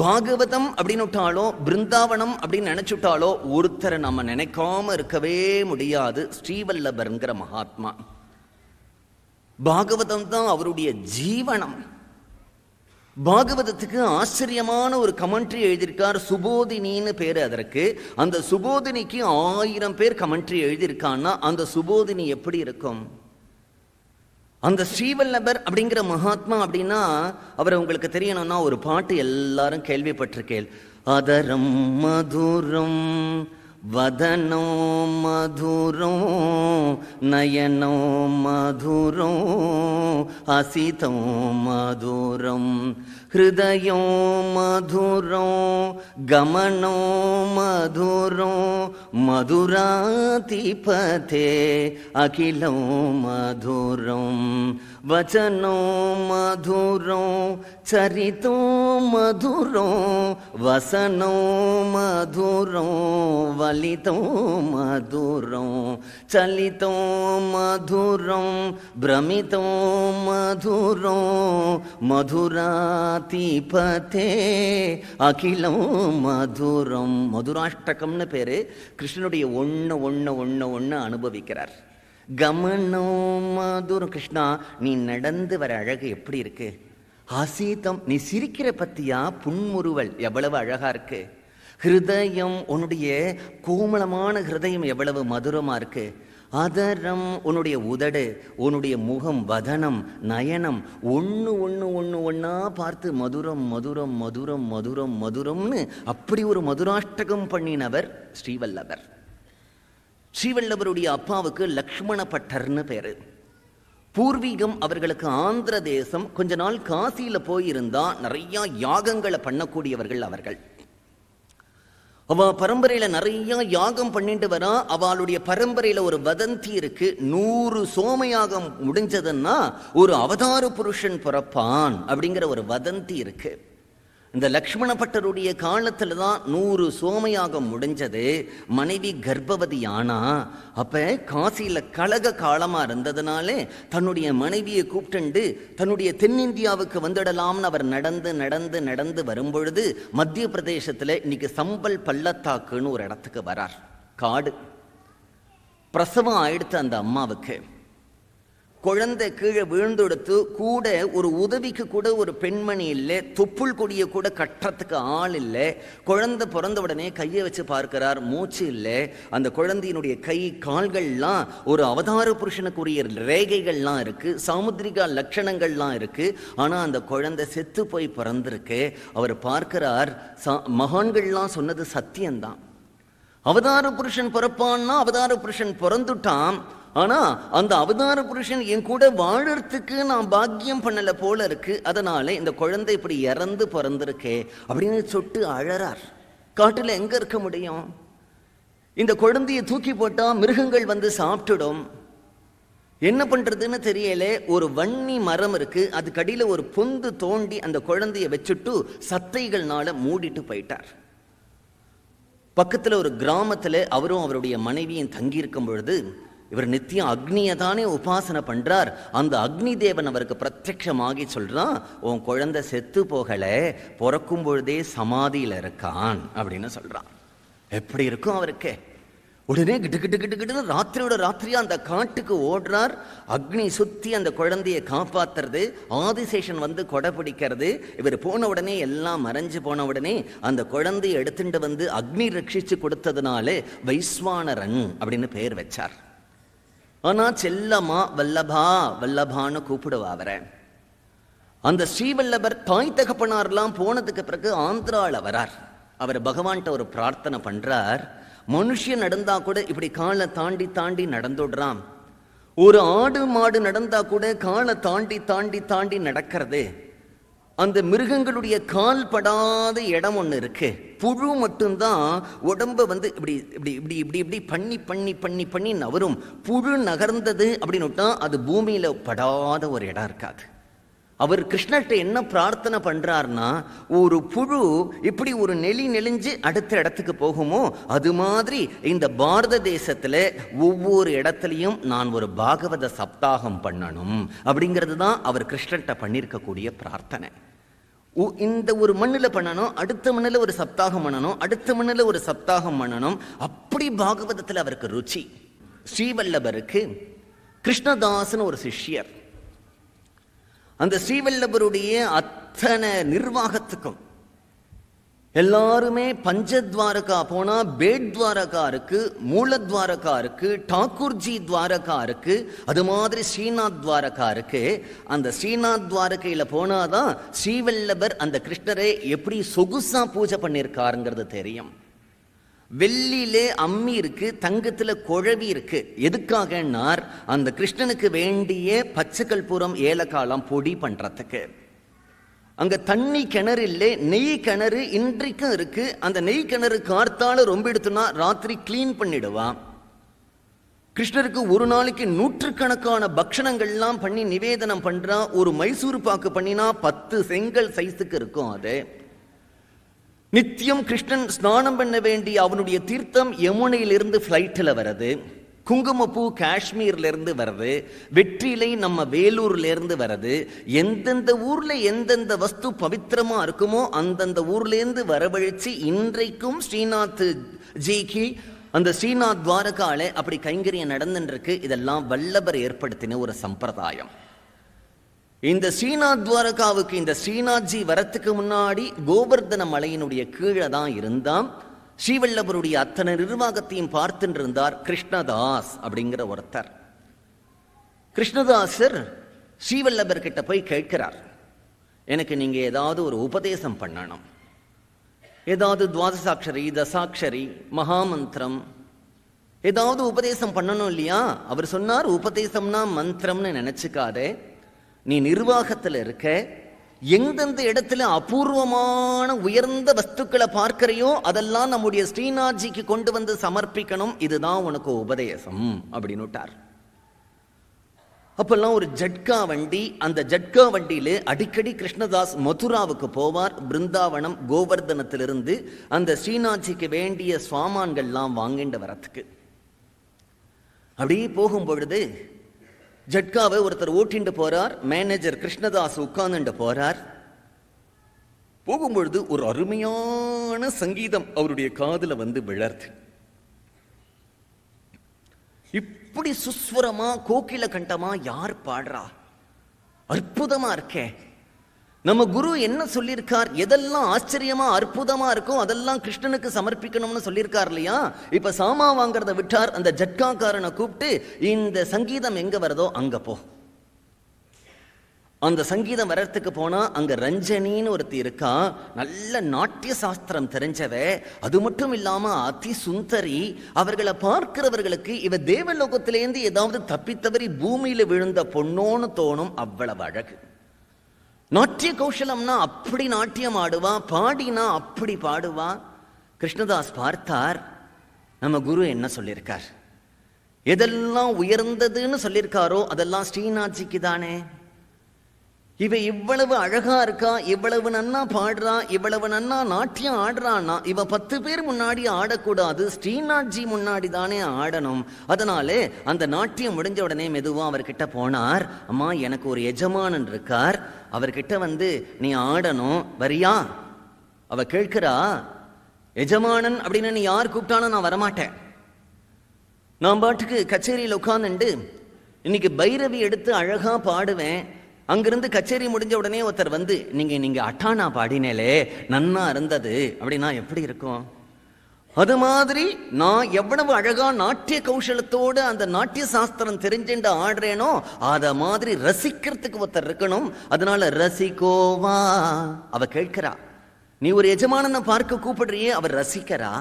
பாகவதம் அப்படின்னு விட்டாலோ பிருந்தாவனம் அப்படின்னு நினைச்சுட்டாலோ ஒருத்தரை நம்ம நினைக்காம இருக்கவே முடியாது ஸ்ரீவல்லபருங்கிற மகாத்மா பாகவதம் தான் அவருடைய ஜீவனம் பாகவதத்துக்கு ஆச்சரியமான ஒரு கமெண்ட்ரி எழுதியிருக்கார் சுபோதினின்னு பேர் அதற்கு அந்த சுபோதினிக்கு ஆயிரம் பேர் கமெண்ட்ரி எழுதியிருக்கான்னா அந்த சுபோதினி எப்படி இருக்கும் அந்த ஸ்ரீவல்லபர் அப்படிங்கிற மகாத்மா அப்படின்னா அவர் உங்களுக்கு தெரியணும்னா ஒரு பாட்டு எல்லாரும் கேள்விப்பட்டிருக்கேன் அதரம் மதுரம் வதனோ மதுரோ நயனோ மதுரோ அசிதோ மதுரம் हृदयो मधुरो गमनो मधुरो मधुरातिपथे अखिलो मधुरं वचनो मधुरो चरितो मधुरो वसनो मधुरो वलितो मधुरो चलितो मधुरं भ्रमितो मधुरो मधुरा பதே அகிலம் மதுரம் மதுராஷ்டகம்னு பேர் கிருஷ்ணனுடைய ஒன்று ஒன்று ஒன்று ஒன்று அனுபவிக்கிறார் கமனம் மதுரம் கிருஷ்ணா நீ நடந்து வர அழகு எப்படி இருக்கு ஆசீதம் நீ சிரிக்கிற பத்தியா புன்முறுவல் எவ்வளவு அழகா இருக்கு ஹிருதயம் உன்னுடைய கோமளமான ஹிருதயம் எவ்வளவு மதுரமா இருக்குது அதரம் உன்னுடைய உதடு உன்னுடைய முகம் வதனம் நயனம் ஒன்று ஒன்று ஒன்று ஒன்றா பார்த்து மதுரம் மதுரம் மதுரம் மதுரம் மதுரம்னு அப்படி ஒரு மதுராஷ்டகம் பண்ணினவர் ஸ்ரீவல்லவர் ஸ்ரீவல்லவருடைய அப்பாவுக்கு பட்டர்னு பேர் பூர்வீகம் அவர்களுக்கு ஆந்திர தேசம் கொஞ்ச நாள் காசியில் போயிருந்தா நிறையா யாகங்களை பண்ணக்கூடியவர்கள் அவர்கள் அவள் பரம்பரையில் நிறைய யாகம் பண்ணிட்டு வரா அவளுடைய பரம்பரையில் ஒரு வதந்தி இருக்கு நூறு சோமயாகம் முடிஞ்சதுன்னா ஒரு அவதார புருஷன் பிறப்பான் அப்படிங்கிற ஒரு வதந்தி இருக்குது இந்த லக்ஷ்மணப்பட்டருடைய காலத்தில் தான் நூறு சோமையாக முடிஞ்சது மனைவி கர்ப்பவதி ஆனா அப்போ காசியில் கழக காலமாக இருந்ததுனாலே தன்னுடைய மனைவியை கூப்பிட்டுண்டு தன்னுடைய தென்னிந்தியாவுக்கு வந்துடலாம்னு அவர் நடந்து நடந்து நடந்து வரும்பொழுது மத்திய பிரதேசத்தில் இன்னைக்கு சம்பல் பள்ளத்தாக்குன்னு ஒரு இடத்துக்கு வரார் காடு பிரசவம் ஆயிடுத்து அந்த அம்மாவுக்கு குழந்தை கீழே விழுந்தொடுத்து கூட ஒரு உதவிக்கு கூட ஒரு பெண்மணி இல்லை தொப்புள் கொடியை கூட கட்டுறதுக்கு ஆள் இல்லை குழந்தை பிறந்த உடனே கையை வச்சு பார்க்கிறார் மூச்சு இல்லை அந்த குழந்தையினுடைய கை கால்கள்லாம் ஒரு அவதார புருஷனுக்குரிய ரேகைகள்லாம் இருக்கு சாமுத்திரிகா லட்சணங்கள்லாம் இருக்கு ஆனால் அந்த குழந்தை செத்து போய் பிறந்திருக்கு அவர் பார்க்கிறார் மகான்கள்லாம் சொன்னது சத்தியம்தான் அவதார புருஷன் பிறப்பான்னா அவதார புருஷன் பிறந்துட்டான் ஆனால் அந்த அவதார புருஷன் என் கூட வாழறதுக்கு நான் பாக்கியம் பண்ணலை போல இருக்கு அதனால இந்த குழந்தை இப்படி இறந்து பிறந்திருக்கே அப்படின்னு சொட்டு அழறார் காட்டில் எங்கே இருக்க முடியும் இந்த குழந்தையை தூக்கி போட்டால் மிருகங்கள் வந்து சாப்பிட்டுடும் என்ன பண்ணுறதுன்னு தெரியல ஒரு வன்னி மரம் இருக்குது அதுக்கு அடியில் ஒரு பொந்து தோண்டி அந்த குழந்தைய வச்சுட்டு சத்தைகள்னால மூடிட்டு போயிட்டார் பக்கத்தில் ஒரு கிராமத்தில் அவரும் அவருடைய மனைவியும் தங்கியிருக்கும் பொழுது இவர் நித்தியம் அக்னியை தானே உபாசனை பண்ணுறார் அந்த அக்னி தேவன் அவருக்கு பிரத்யமாகி சொல்கிறான் உன் குழந்தை செத்து போகலை பிறக்கும் பொழுதே சமாதியில் இருக்கான் அப்படின்னு சொல்கிறான் எப்படி இருக்கும் அவருக்கு உடனே கிட்டு கிட்டு கிட்டு கிட்டு ராத்திரியோட ராத்திரியாக அந்த காட்டுக்கு ஓடுறார் அக்னி சுற்றி அந்த குழந்தையை காப்பாற்றுறது ஆதிசேஷன் வந்து கொடை பிடிக்கிறது இவர் போன உடனே எல்லாம் மறைஞ்சு போன உடனே அந்த குழந்தையை எடுத்துட்டு வந்து அக்னி ரட்சித்து கொடுத்ததுனால வைஸ்வானரன் அப்படின்னு பெயர் வச்சார் ஆனால் செல்லமா வல்லபா வல்லபான்னு கூப்பிடுவா அவரை அந்த ஸ்ரீவல்லபர் தாய் தகப்பனார்லாம் போனதுக்கு பிறகு ஆந்திராவில் வரார் அவர் பகவான்கிட்ட ஒரு பிரார்த்தனை பண்ணுறார் மனுஷன் நடந்தா கூட இப்படி காலை தாண்டி தாண்டி நடந்துடுறான் ஒரு ஆடு மாடு நடந்தா கூட காலை தாண்டி தாண்டி தாண்டி நடக்கிறது அந்த மிருகங்களுடைய கால் படாத இடம் ஒன்று இருக்கு புழு மட்டும்தான் உடம்ப வந்து இப்படி இப்படி இப்படி இப்படி இப்படி பண்ணி பண்ணி பண்ணி பண்ணி நவரும் புழு நகர்ந்தது அப்படின்னு விட்டா அது பூமியில் படாத ஒரு இடம் இருக்காது அவர் கிருஷ்ணர்கிட்ட என்ன பிரார்த்தனை பண்ணுறாருன்னா ஒரு புழு இப்படி ஒரு நெளி நெளிஞ்சு அடுத்த இடத்துக்கு போகுமோ அது மாதிரி இந்த பாரத தேசத்தில் ஒவ்வொரு இடத்துலையும் நான் ஒரு பாகவத சப்தாகம் பண்ணணும் அப்படிங்கிறது தான் அவர் கிருஷ்ணர்கிட்ட பண்ணியிருக்கக்கூடிய பிரார்த்தனை இந்த ஒரு மண்ணில் பண்ணணும் அடுத்த மண்ணில் ஒரு சப்தாகம் பண்ணணும் அடுத்த மண்ணில் ஒரு சப்தாகம் பண்ணணும் அப்படி பாகவதத்தில் அவருக்கு ருச்சி ஸ்ரீவல்லபருக்கு கிருஷ்ணதாசன் ஒரு சிஷ்யர் அந்த ஸ்ரீவல்லபருடைய அத்தனை நிர்வாகத்துக்கும் எல்லாருமே பஞ்சத்வாரகா போனா துவாரகா இருக்கு மூலத்வாரகா இருக்கு டாக்கூர்ஜி துவாரகா இருக்கு அது மாதிரி ஸ்ரீநாத் துவாரகா இருக்கு அந்த ஸ்ரீநாத் துவாரகையில போனாதான் ஸ்ரீவல்லபர் அந்த கிருஷ்ணரை எப்படி சொகுசா பூஜை பண்ணியிருக்காருங்கிறது தெரியும் வெள்ளியிலே அம்மி இருக்கு தங்கத்துல குழவி இருக்கு எதுக்காகனார் அந்த கிருஷ்ணனுக்கு வேண்டிய பச்சை கற்பூரம் ஏலக்காலம் பொடி பண்றதுக்கு அங்க தண்ணி கிணறு இல்லை நெய் கிணறு இன்றைக்கும் இருக்கு அந்த நெய் கிணறு கார்த்தால ரொம்ப எடுத்துனா ராத்திரி கிளீன் பண்ணிடுவான் கிருஷ்ணருக்கு ஒரு நாளைக்கு நூற்றுக்கணக்கான பக்ஷணங்கள்லாம் பண்ணி நிவேதனம் பண்றான் ஒரு மைசூர் பாக்கு பண்ணினா பத்து செங்கல் சைஸுக்கு இருக்கும் அது நித்தியம் கிருஷ்ணன் ஸ்நானம் பண்ண வேண்டிய அவனுடைய தீர்த்தம் யமுனையிலிருந்து ஃப்ளைட்டில் வருது குங்குமப்பூ காஷ்மீர்லேருந்து வருது வெற்றிலை நம்ம வேலூர்லேருந்து வருது எந்தெந்த ஊரில் எந்தெந்த வஸ்து பவித்திரமாக இருக்குமோ அந்தந்த ஊர்லேருந்து வரவழைச்சு இன்றைக்கும் ஸ்ரீநாத் ஜிக்கு அந்த ஸ்ரீநாத் துவாரகால அப்படி கைங்கரியம் நடந்துருக்கு இதெல்லாம் வல்லபர் ஏற்படுத்தின ஒரு சம்பிரதாயம் இந்த சீனா துவாரகாவுக்கு இந்த ஸ்ரீநாத்ஜி வரத்துக்கு முன்னாடி கோவர்தன மலையினுடைய கீழே தான் இருந்தான் ஸ்ரீவல்லபருடைய அத்தனை நிர்வாகத்தையும் பார்த்துட்டு இருந்தார் கிருஷ்ணதாஸ் அப்படிங்கிற ஒருத்தர் கிருஷ்ணதாசர் ஸ்ரீவல்லபர் கிட்ட போய் கேட்கிறார் எனக்கு நீங்க ஏதாவது ஒரு உபதேசம் பண்ணணும் ஏதாவது துவாதசாட்சரி தசாட்சரி மகாமந்திரம் ஏதாவது உபதேசம் பண்ணணும் இல்லையா அவர் சொன்னார் உபதேசம்னா மந்திரம்னு நினைச்சுக்காதே நீ நிர்வாகத்தில் இருக்க எந்தெந்த இடத்துல அபூர்வமான உயர்ந்த வஸ்துக்களை பார்க்கிறையோ அதெல்லாம் நம்முடைய ஸ்ரீநாத்ஜிக்கு கொண்டு வந்து சமர்ப்பிக்கணும் இதுதான் உனக்கு உபதேசம் அப்படின்னு விட்டார் அப்பெல்லாம் ஒரு ஜட்கா வண்டி அந்த ஜட்கா வண்டியில அடிக்கடி கிருஷ்ணதாஸ் மதுராவுக்கு போவார் பிருந்தாவனம் கோவர்தனத்திலிருந்து அந்த ஸ்ரீநாத்ஜிக்கு வேண்டிய சுவாமான்கள்லாம் வாங்கிண்டு வரத்துக்கு அப்படியே போகும் பொழுது ஜட்காவை ஒருத்தர் ஓட்டிண்டு போறார் மேனேஜர் கிருஷ்ணதாஸ் உட்கார்ந்துட்டு போறார் போகும்பொழுது ஒரு அருமையான சங்கீதம் அவருடைய காதல வந்து விழர்த்து இப்படி சுஸ்வரமா கோகில கண்டமா யார் பாடுறா அற்புதமா இருக்கே நம்ம குரு என்ன சொல்லியிருக்கார் எதெல்லாம் ஆச்சரியமா அற்புதமா இருக்கோ அதெல்லாம் கிருஷ்ணனுக்கு சமர்ப்பிக்கணும்னு சொல்லியிருக்கார் இல்லையா இப்ப சாமா வாங்கறத விட்டார் அந்த ஜட்காக்காரனை கூப்பிட்டு இந்த சங்கீதம் எங்க வருதோ அங்க போ அந்த சங்கீதம் வர்றதுக்கு போனா அங்க ரஞ்சனின்னு ஒருத்தி இருக்கா நல்ல நாட்டிய சாஸ்திரம் தெரிஞ்சவ அது மட்டும் இல்லாம அதி சுந்தரி அவர்களை பார்க்கிறவர்களுக்கு இவ தேவலோகத்திலேருந்து ஏதாவது தப்பித்தவரி பூமியில விழுந்த பொண்ணோன்னு தோணும் அவ்வளவு அழகு நாட்டிய கௌசலம்னா அப்படி நாட்டியம் ஆடுவா பாடினா அப்படி பாடுவா கிருஷ்ணதாஸ் பார்த்தார் நம்ம குரு என்ன சொல்லியிருக்கார் எதெல்லாம் உயர்ந்ததுன்னு சொல்லியிருக்காரோ அதெல்லாம் ஸ்ரீநாத்ஜிக்கு தானே இவன் இவ்வளவு அழகா இருக்கா இவ்வளவு நன்னா பாடுறா இவ்வளவு நன்னா நாட்டியம் ஆடுறான்னா இவ பத்து பேர் முன்னாடி ஆடக்கூடாது ஸ்ரீநாத்ஜி முன்னாடி தானே ஆடணும் அதனாலே அந்த நாட்டியம் முடிஞ்ச உடனே மெதுவா அவர்கிட்ட போனார் அம்மா எனக்கு ஒரு எஜமானன் இருக்கார் அவர்கிட்ட வந்து நீ ஆடணும் வரியா அவ கேட்கிறா எஜமானன் அப்படின்னு நீ யார் கூப்பிட்டானோ நான் வரமாட்டேன் நான் பாட்டுக்கு கச்சேரியில் உட்காந்துண்டு இன்னைக்கு பைரவி எடுத்து அழகா பாடுவேன் அங்கிருந்து கச்சேரி முடிஞ்ச உடனே ஒருத்தர் வந்து நீங்க நீங்க அட்டானா பாடினேலே நன்னா இருந்தது அப்படின்னா எப்படி இருக்கும் அது மாதிரி நான் எவ்வளவு அழகா நாட்டிய கௌசலத்தோடு அந்த நாட்டிய சாஸ்திரம் தெரிஞ்சுட்டு ஆடுறேனோ அத மாதிரி ரசிக்கிறதுக்கு ஒருத்தர் இருக்கணும் அதனால ரசிக்கோவா அவ கேட்கிறா நீ ஒரு எஜமானனை பார்க்க கூப்பிடுறியே அவர் ரசிக்கிறா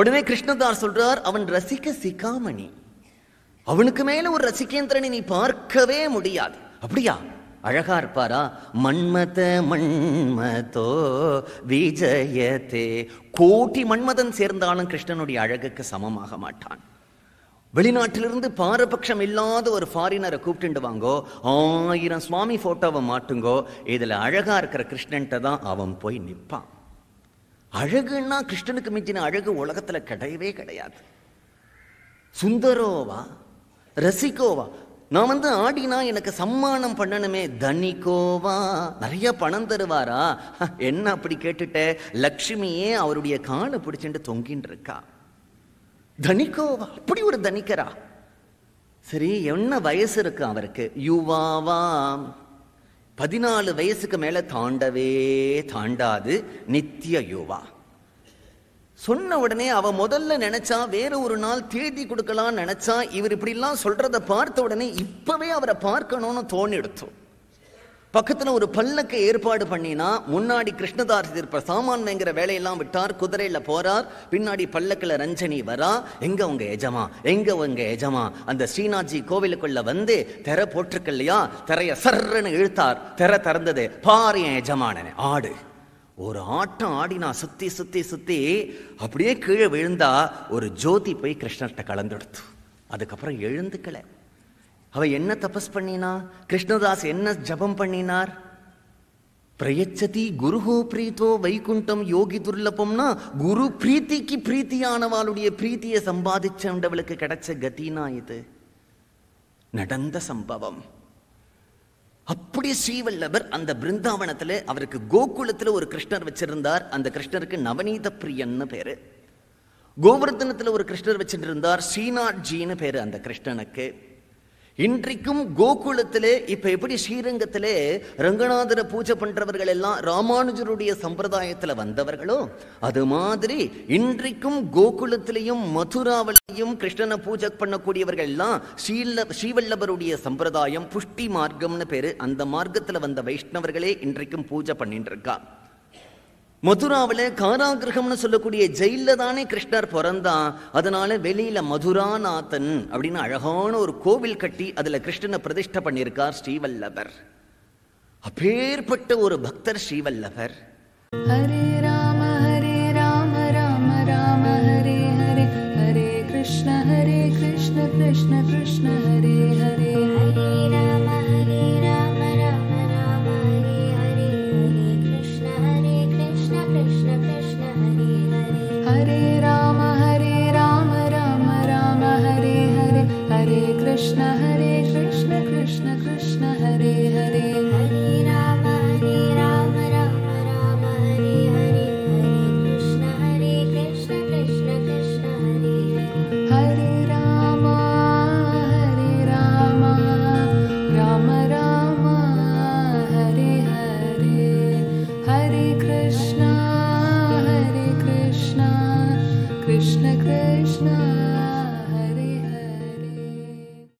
உடனே கிருஷ்ணதார் சொல்றார் அவன் ரசிக்க சிக்காமணி அவனுக்கு மேல ஒரு ரசிகேந்திரனை நீ பார்க்கவே முடியாது அப்படியா அழகா இருப்பாரா மன்மத மண்மதோ விஜயத்தே கோட்டி மன்மதன் சேர்ந்தாலும் கிருஷ்ணனுடைய அழகுக்கு சமமாக மாட்டான் வெளிநாட்டிலிருந்து பாரபட்சம் இல்லாத ஒரு ஃபாரினரை கூப்பிட்டு வாங்கோ ஆயிரம் சுவாமி போட்டோவை மாட்டுங்கோ இதுல அழகா இருக்கிற கிருஷ்ணன்ட்ட தான் அவன் போய் நிற்பான் அழகுன்னா கிருஷ்ணனுக்கு மிஞ்சின அழகு உலகத்துல கிடையவே கிடையாது சுந்தரோவா ரசிக்கோவா நான் வந்து ஆடினா எனக்கு சம்மானம் பண்ணணுமே தனிக்கோவா நிறைய பணம் தருவாரா என்ன அப்படி கேட்டுட்ட லக்ஷ்மியே அவருடைய காலை பிடிச்சிட்டு தொங்கின்னு இருக்கா தனிக்கோவா அப்படி ஒரு தனிக்கரா சரி என்ன வயசு இருக்கு அவருக்கு யுவாவா பதினாலு வயசுக்கு மேல தாண்டவே தாண்டாது நித்திய யுவா சொன்ன உடனே அவ முதல்ல நினைச்சா வேற ஒரு நாள் தேதி கொடுக்கலாம்னு நினைச்சா இவர் இப்படி எல்லாம் சொல்றதை பார்த்த உடனே இப்பவே அவரை பார்க்கணும்னு தோணி எடுத்தோம் பக்கத்துல ஒரு பல்லக்கு ஏற்பாடு பண்ணினா முன்னாடி கிருஷ்ணதாஸ் சாமான் சாமான்ங்கிற வேலையெல்லாம் விட்டார் குதிரையில போறார் பின்னாடி பல்லக்கில் ரஞ்சனி வரா எங்க உங்க எஜமா எங்க உங்க எஜமா அந்த ஸ்ரீநாத்ஜி கோவிலுக்குள்ள வந்து தெர போட்டிருக்கு இல்லையா திரைய சர்றன்னு இழுத்தார் தெர திறந்தது பாரு என் எஜமானனே ஆடு ஒரு ஆட்டம் ஆடினா சுத்தி சுத்தி சுத்தி அப்படியே கீழே விழுந்தா ஒரு ஜோதி போய் கிருஷ்ணர்கிட்ட கலந்துடுத்து அதுக்கப்புறம் எழுந்துக்கல அவ என்ன தபஸ் பண்ணினா கிருஷ்ணதாஸ் என்ன ஜபம் பண்ணினார் பிரயச்சதி குருஹோ பிரீத்தோ வைகுண்டம் யோகி துர்லபம்னா குரு பிரீத்திக்கு பிரீத்தியானவாளுடைய பிரீத்தியை சம்பாதிச்சவளுக்கு கிடைச்ச கத்தினா இது நடந்த சம்பவம் அப்படி ஸ்ரீவல்லவர் அந்த பிருந்தாவனத்தில் அவருக்கு கோகுலத்தில் ஒரு கிருஷ்ணர் வச்சிருந்தார் அந்த கிருஷ்ணருக்கு நவநீத பிரியன்னு பேர் கோவர்தனத்தில் ஒரு கிருஷ்ணர் வச்சிருந்தார் இருந்தார் ஸ்ரீநாத்ஜின்னு பேர் அந்த கிருஷ்ணனுக்கு இன்றைக்கும் கோகுலத்திலே இப்ப எப்படி ஸ்ரீரங்கத்திலே ரங்கநாதரை பூஜை பண்றவர்கள் எல்லாம் ராமானுஜருடைய சம்பிரதாயத்துல வந்தவர்களோ அது மாதிரி இன்றைக்கும் கோகுலத்திலையும் மதுராவிலையும் கிருஷ்ணனை பூஜை பண்ணக்கூடியவர்கள் எல்லாம் ஸ்ரீல ஸ்ரீவல்லபருடைய சம்பிரதாயம் புஷ்டி மார்க்கம்னு பேரு அந்த மார்க்கத்துல வந்த வைஷ்ணவர்களே இன்றைக்கும் பூஜை பண்ணிட்டு இருக்கா மதுராவில் காராகிரகம்னு சொல்லக்கூடிய ஜெயிலில் தானே கிருஷ்ணர் பிறந்தான் அதனால வெளியில மதுராநாதன் அப்படின்னு அழகான ஒரு கோவில் கட்டி அதுல கிருஷ்ணனை பிரதிஷ்ட பண்ணியிருக்கார் ஸ்ரீவல்லவர் அப்பேற்பட்ட ஒரு பக்தர் ஸ்ரீவல்லவர்